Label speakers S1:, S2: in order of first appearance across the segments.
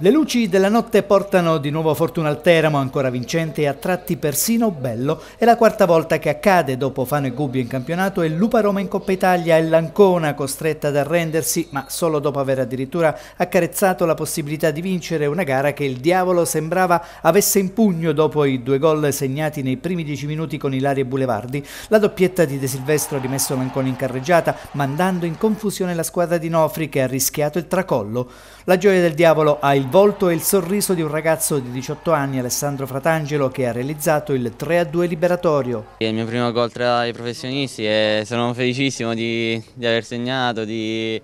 S1: Le luci della notte portano di nuovo fortuna al Teramo, ancora vincente e a tratti persino bello. È la quarta volta che accade dopo Fano e Gubbio in campionato e Lupa Roma in Coppa Italia e l'Ancona costretta ad arrendersi, ma solo dopo aver addirittura accarezzato la possibilità di vincere una gara che il diavolo sembrava avesse in pugno dopo i due gol segnati nei primi dieci minuti con Ilaria e Bulevardi. La doppietta di De Silvestro ha rimesso l'Ancona in carreggiata, mandando in confusione la squadra di Nofri che ha rischiato il tracollo. La gioia del diavolo ha il il volto e il sorriso di un ragazzo di 18 anni, Alessandro Fratangelo, che ha realizzato il 3-2 a liberatorio.
S2: È il mio primo gol tra i professionisti e sono felicissimo di, di aver segnato, di,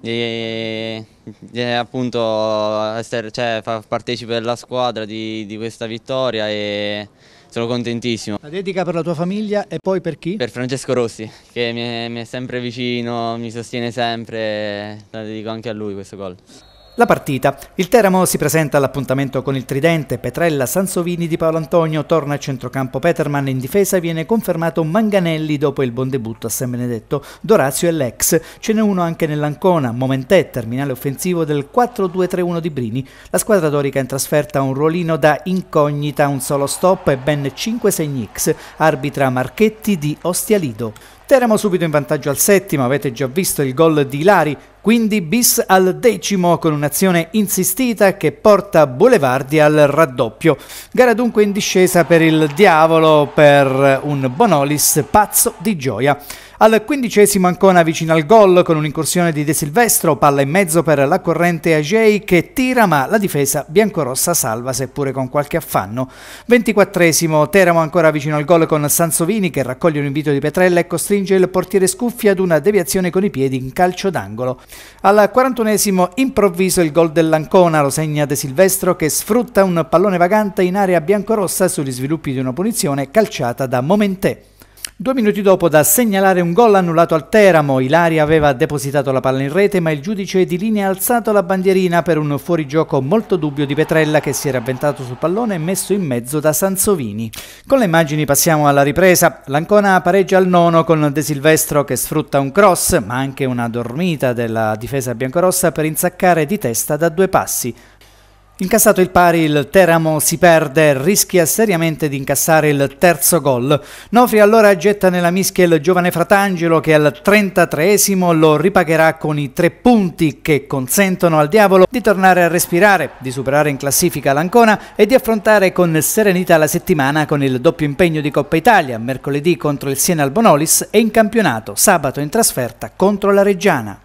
S2: di, di appunto essere, cioè, far partecipe della squadra di, di questa vittoria e sono contentissimo. La
S1: dedica per la tua famiglia e poi per chi? Per Francesco Rossi,
S2: che mi è, mi è sempre vicino, mi sostiene sempre, la dedico anche a lui questo gol.
S1: La partita. Il Teramo si presenta all'appuntamento con il Tridente, Petrella, Sansovini di Paolo Antonio, torna a centrocampo Peterman, in difesa viene confermato Manganelli dopo il buon debutto a San Benedetto, Dorazio e Lex, ce n'è uno anche nell'Ancona, Momentè, terminale offensivo del 4-2-3-1 di Brini, la squadra dorica in trasferta ha un ruolino da incognita, un solo stop e ben 5 segni X, arbitra Marchetti di Ostialido. Teramo subito in vantaggio al settimo, avete già visto il gol di Lari, quindi bis al decimo con un'azione insistita che porta Boulevardi al raddoppio. Gara dunque in discesa per il diavolo, per un Bonolis pazzo di gioia. Al quindicesimo Ancona vicino al gol con un'incursione di De Silvestro, palla in mezzo per la corrente Agei che tira ma la difesa biancorossa salva seppure con qualche affanno. Ventiquattresimo Teramo ancora vicino al gol con Sansovini che raccoglie un invito di Petrella e costringe il portiere Scuffi ad una deviazione con i piedi in calcio d'angolo. Al quarantunesimo improvviso il gol dell'Ancona lo segna De Silvestro che sfrutta un pallone vagante in area biancorossa sugli sviluppi di una punizione calciata da Momentè. Due minuti dopo da segnalare un gol annullato al Teramo, Ilaria aveva depositato la palla in rete ma il giudice di linea ha alzato la bandierina per un fuorigioco molto dubbio di Petrella che si era avventato sul pallone e messo in mezzo da Sansovini. Con le immagini passiamo alla ripresa, l'Ancona pareggia al nono con De Silvestro che sfrutta un cross ma anche una dormita della difesa biancorossa per insaccare di testa da due passi. Incassato il pari, il Teramo si perde, e rischia seriamente di incassare il terzo gol. Nofri allora getta nella mischia il giovane Fratangelo che al 33esimo lo ripagherà con i tre punti che consentono al diavolo di tornare a respirare, di superare in classifica l'Ancona e di affrontare con serenità la settimana con il doppio impegno di Coppa Italia, mercoledì contro il Siena Albonolis e in campionato, sabato in trasferta contro la Reggiana.